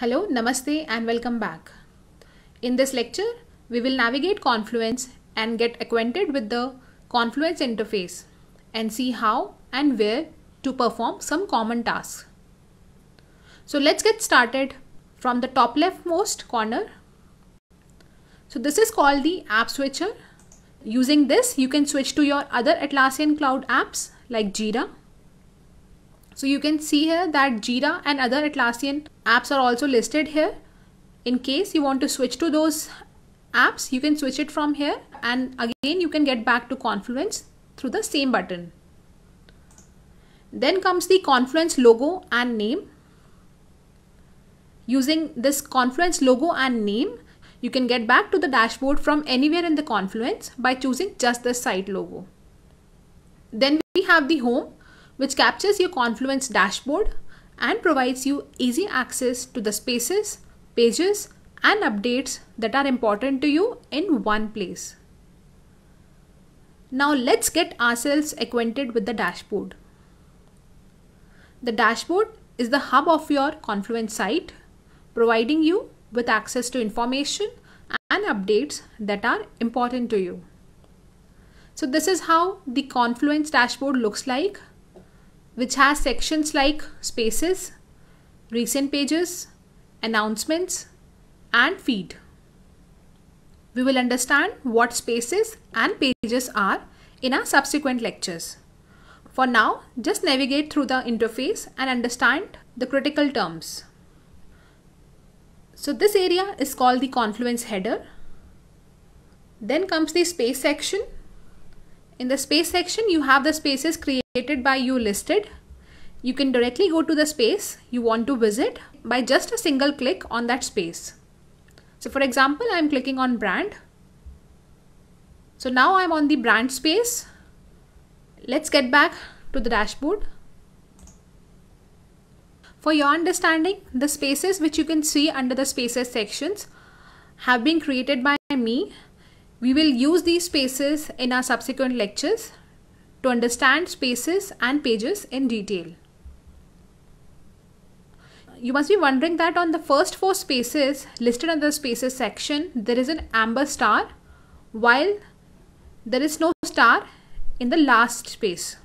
Hello, Namaste and welcome back. In this lecture, we will navigate Confluence and get acquainted with the Confluence interface and see how and where to perform some common tasks. So let's get started from the top leftmost corner. So this is called the app switcher. Using this, you can switch to your other Atlassian cloud apps like Jira so you can see here that Jira and other Atlassian apps are also listed here. In case you want to switch to those apps, you can switch it from here and again you can get back to Confluence through the same button. Then comes the Confluence logo and name. Using this Confluence logo and name, you can get back to the dashboard from anywhere in the Confluence by choosing just the site logo. Then we have the home which captures your Confluence dashboard and provides you easy access to the spaces, pages, and updates that are important to you in one place. Now let's get ourselves acquainted with the dashboard. The dashboard is the hub of your Confluence site, providing you with access to information and updates that are important to you. So this is how the Confluence dashboard looks like which has sections like spaces, recent pages, announcements and feed. We will understand what spaces and pages are in our subsequent lectures. For now, just navigate through the interface and understand the critical terms. So this area is called the confluence header. Then comes the space section in the space section, you have the spaces created by you listed. You can directly go to the space you want to visit by just a single click on that space. So for example, I'm clicking on brand. So now I'm on the brand space. Let's get back to the dashboard. For your understanding, the spaces which you can see under the spaces sections have been created by me we will use these spaces in our subsequent lectures to understand spaces and pages in detail. You must be wondering that on the first four spaces listed under the spaces section, there is an amber star while there is no star in the last space.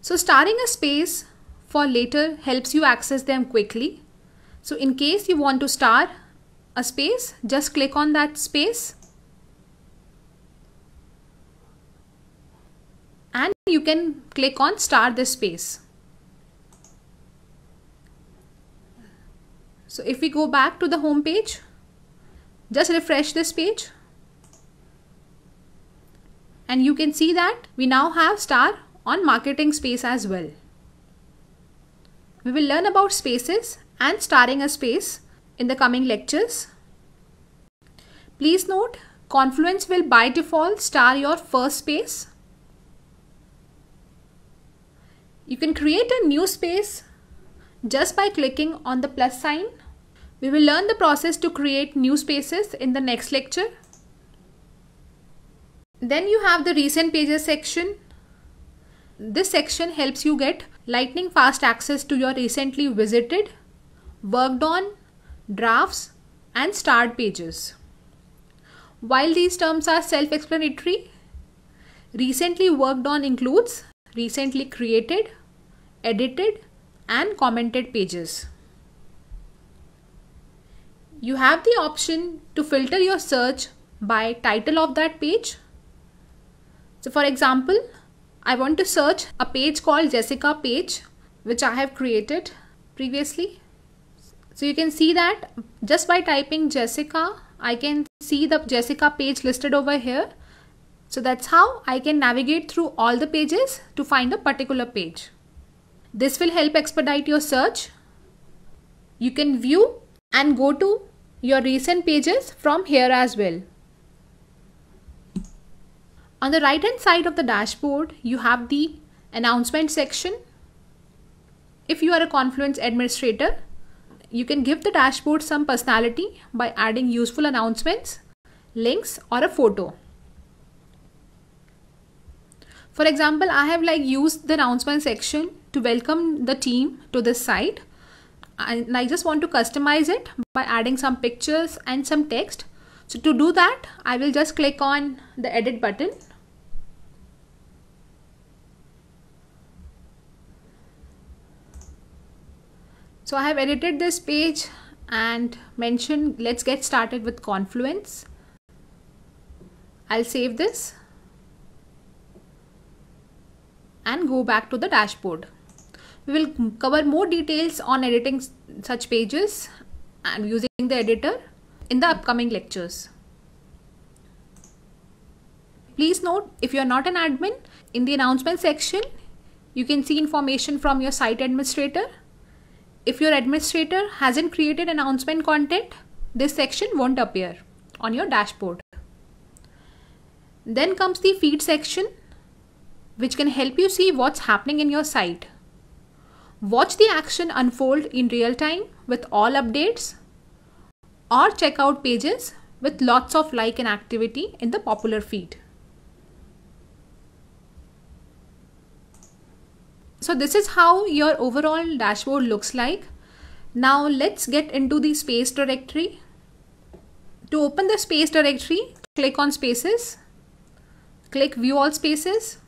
So starring a space for later helps you access them quickly. So in case you want to star a space, just click on that space and you can click on star this space. So if we go back to the home page, just refresh this page and you can see that we now have star on marketing space as well. We will learn about spaces and starring a space in the coming lectures. Please note, Confluence will by default star your first space. You can create a new space just by clicking on the plus sign. We will learn the process to create new spaces in the next lecture. Then you have the recent pages section. This section helps you get lightning fast access to your recently visited, worked on drafts, and start pages. While these terms are self-explanatory, recently worked on includes recently created, edited, and commented pages. You have the option to filter your search by title of that page. So for example, I want to search a page called Jessica page, which I have created previously. So you can see that just by typing Jessica, I can see the Jessica page listed over here. So that's how I can navigate through all the pages to find a particular page. This will help expedite your search. You can view and go to your recent pages from here as well. On the right hand side of the dashboard, you have the announcement section. If you are a Confluence administrator, you can give the dashboard some personality by adding useful announcements, links or a photo. For example, I have like used the announcement section to welcome the team to this site and I just want to customize it by adding some pictures and some text. So to do that, I will just click on the edit button So I have edited this page and mentioned let's get started with Confluence. I'll save this and go back to the dashboard. We will cover more details on editing such pages and using the editor in the upcoming lectures. Please note if you are not an admin, in the announcement section, you can see information from your site administrator if your administrator hasn't created announcement content, this section won't appear on your dashboard. Then comes the feed section, which can help you see what's happening in your site. Watch the action unfold in real time with all updates or check out pages with lots of like and activity in the popular feed. So this is how your overall dashboard looks like. Now let's get into the space directory. To open the space directory, click on spaces, click view all spaces.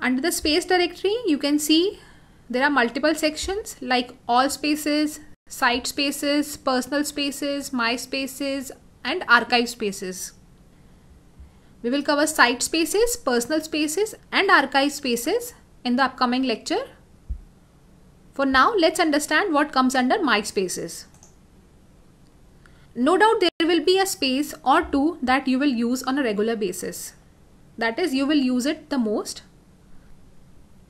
Under the space directory, you can see there are multiple sections like all spaces, site spaces, personal spaces, my spaces and archive spaces. We will cover site spaces, personal spaces and archive spaces in the upcoming lecture. For now, let's understand what comes under My Spaces. No doubt there will be a space or two that you will use on a regular basis. That is, you will use it the most.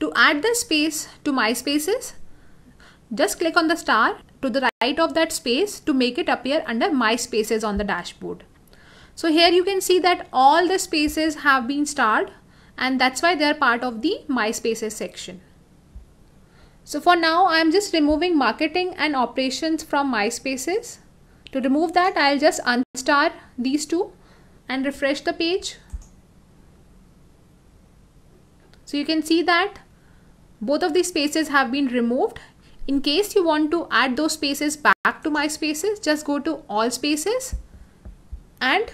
To add the space to My Spaces, just click on the star to the right of that space to make it appear under My Spaces on the dashboard. So here you can see that all the spaces have been starred and that's why they're part of the my spaces section. So for now, I'm just removing marketing and operations from MySpaces. To remove that, I'll just unstar these two and refresh the page. So you can see that both of these spaces have been removed. In case you want to add those spaces back to MySpaces, just go to all spaces and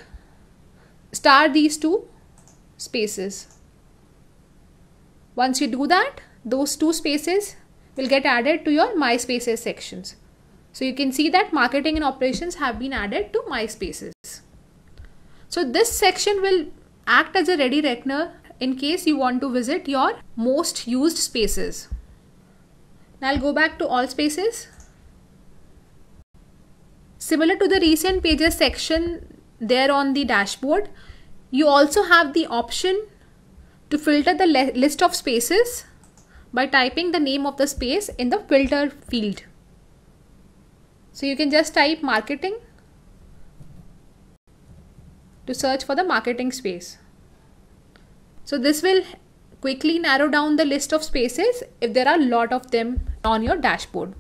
star these two spaces. Once you do that, those two spaces will get added to your My Spaces sections. So you can see that marketing and operations have been added to My Spaces. So this section will act as a redirector in case you want to visit your most used spaces. Now I'll go back to all spaces. Similar to the recent pages section, there on the dashboard. You also have the option to filter the list of spaces by typing the name of the space in the filter field. So you can just type marketing to search for the marketing space. So this will quickly narrow down the list of spaces if there are a lot of them on your dashboard.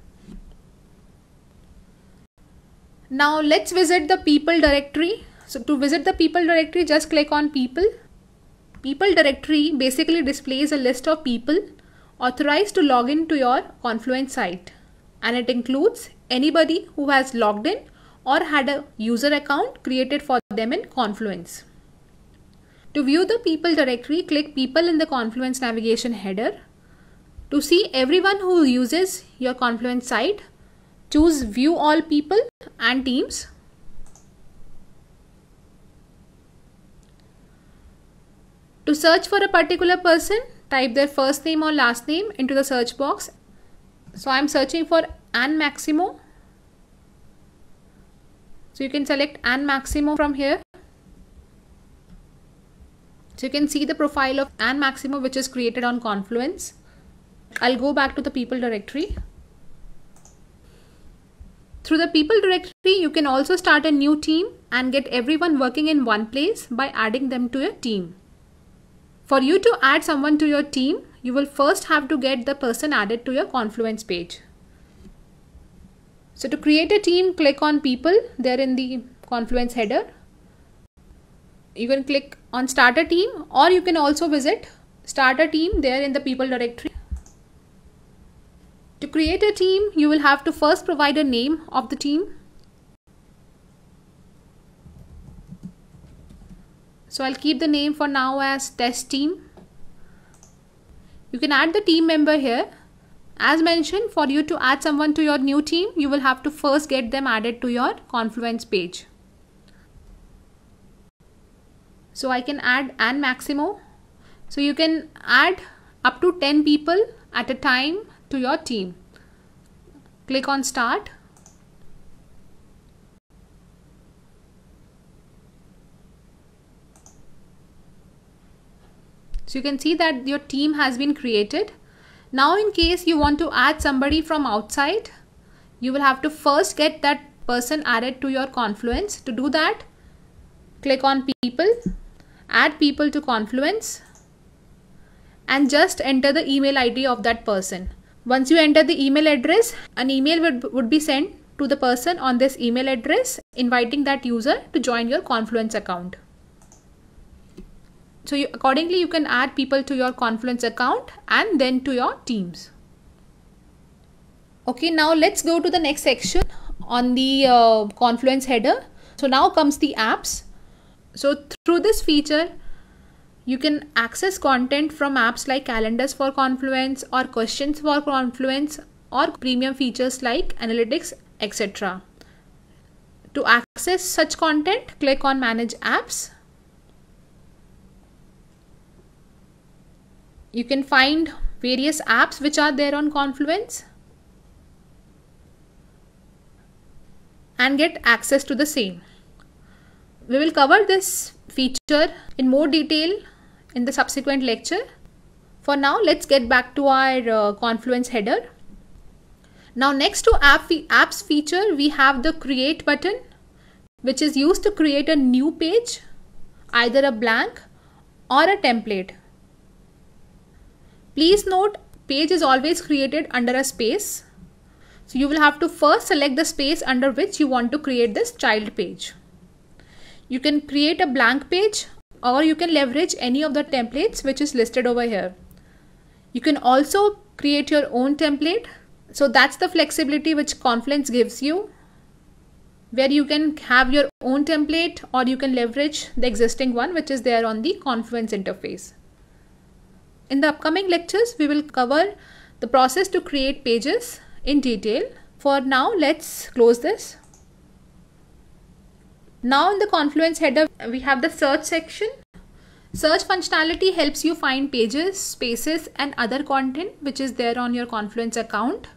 Now let's visit the people directory so to visit the people directory, just click on people. People directory basically displays a list of people authorized to log in to your Confluence site. And it includes anybody who has logged in or had a user account created for them in Confluence. To view the people directory, click people in the Confluence navigation header. To see everyone who uses your Confluence site, choose view all people and teams To search for a particular person, type their first name or last name into the search box. So I am searching for Ann Maximo. So you can select Ann Maximo from here. So you can see the profile of Ann Maximo which is created on Confluence. I'll go back to the people directory. Through the people directory, you can also start a new team and get everyone working in one place by adding them to your team. For you to add someone to your team, you will first have to get the person added to your Confluence page. So to create a team, click on people there in the Confluence header. You can click on start a team or you can also visit start a team there in the people directory. To create a team, you will have to first provide a name of the team So I'll keep the name for now as test team. You can add the team member here. As mentioned, for you to add someone to your new team, you will have to first get them added to your Confluence page. So I can add and maximo. So you can add up to 10 people at a time to your team. Click on start. So you can see that your team has been created. Now in case you want to add somebody from outside, you will have to first get that person added to your Confluence. To do that, click on people, add people to Confluence and just enter the email ID of that person. Once you enter the email address, an email would, would be sent to the person on this email address inviting that user to join your Confluence account. So you, accordingly, you can add people to your Confluence account and then to your teams. Okay, now let's go to the next section on the uh, Confluence header. So now comes the apps. So through this feature, you can access content from apps like calendars for Confluence or questions for Confluence or premium features like analytics, etc. To access such content, click on manage apps you can find various apps which are there on Confluence and get access to the same. We will cover this feature in more detail in the subsequent lecture. For now, let's get back to our uh, Confluence header. Now next to app apps feature, we have the create button which is used to create a new page, either a blank or a template. Please note page is always created under a space. So you will have to first select the space under which you want to create this child page. You can create a blank page or you can leverage any of the templates which is listed over here. You can also create your own template. So that's the flexibility which Confluence gives you where you can have your own template or you can leverage the existing one which is there on the Confluence interface. In the upcoming lectures, we will cover the process to create pages in detail. For now, let's close this. Now in the Confluence header, we have the search section. Search functionality helps you find pages, spaces and other content which is there on your Confluence account.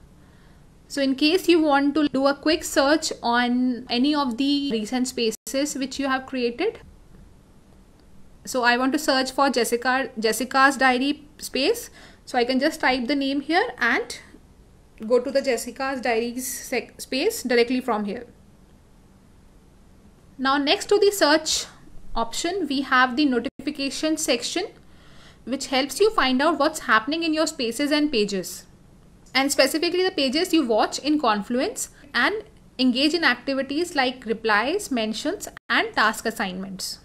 So in case you want to do a quick search on any of the recent spaces which you have created, so I want to search for Jessica Jessica's diary space so I can just type the name here and go to the Jessica's diaries space directly from here now next to the search option we have the notification section which helps you find out what's happening in your spaces and pages and specifically the pages you watch in Confluence and engage in activities like replies, mentions and task assignments.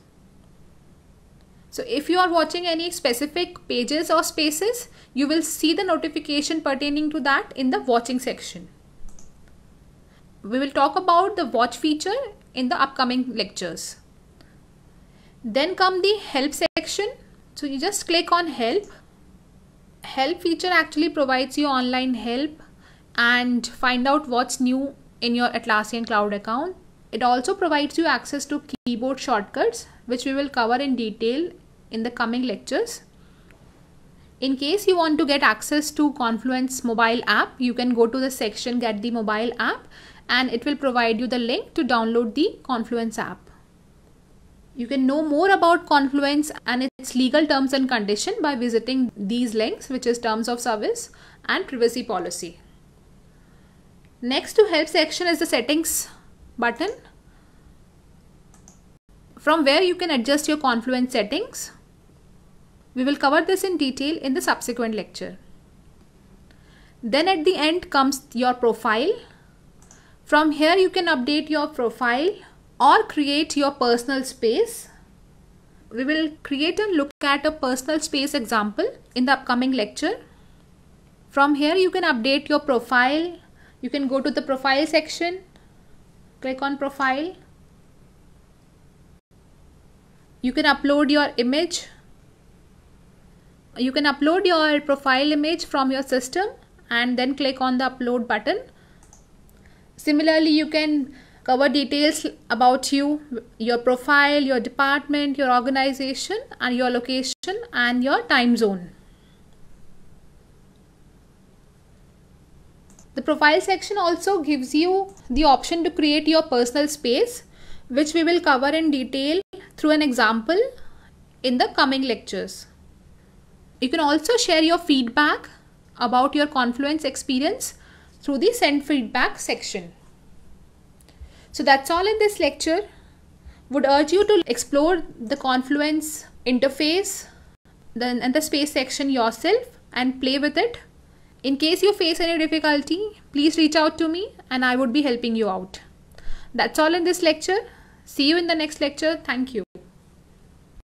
So if you are watching any specific pages or spaces, you will see the notification pertaining to that in the watching section. We will talk about the watch feature in the upcoming lectures. Then come the help section. So you just click on help. Help feature actually provides you online help and find out what's new in your Atlassian cloud account. It also provides you access to keyboard shortcuts, which we will cover in detail in the coming lectures. In case you want to get access to Confluence mobile app, you can go to the section get the mobile app and it will provide you the link to download the Confluence app. You can know more about Confluence and its legal terms and condition by visiting these links which is terms of service and privacy policy. Next to help section is the settings button from where you can adjust your confluence settings. We will cover this in detail in the subsequent lecture. Then at the end comes your profile. From here you can update your profile or create your personal space. We will create and look at a personal space example in the upcoming lecture. From here you can update your profile. You can go to the profile section, click on profile you can upload your image you can upload your profile image from your system and then click on the upload button similarly you can cover details about you your profile your department your organization and your location and your time zone the profile section also gives you the option to create your personal space which we will cover in detail through an example in the coming lectures. You can also share your feedback about your Confluence experience through the send feedback section. So that's all in this lecture. Would urge you to explore the Confluence interface then and the space section yourself and play with it. In case you face any difficulty, please reach out to me and I would be helping you out. That's all in this lecture. See you in the next lecture. Thank you.